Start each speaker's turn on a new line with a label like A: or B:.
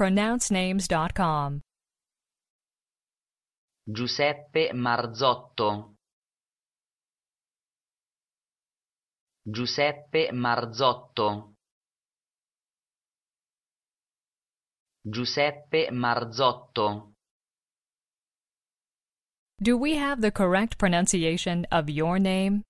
A: pronouncenames.com.
B: Giuseppe Marzotto Giuseppe Marzotto Giuseppe Marzotto
A: Do we have the correct pronunciation of your name?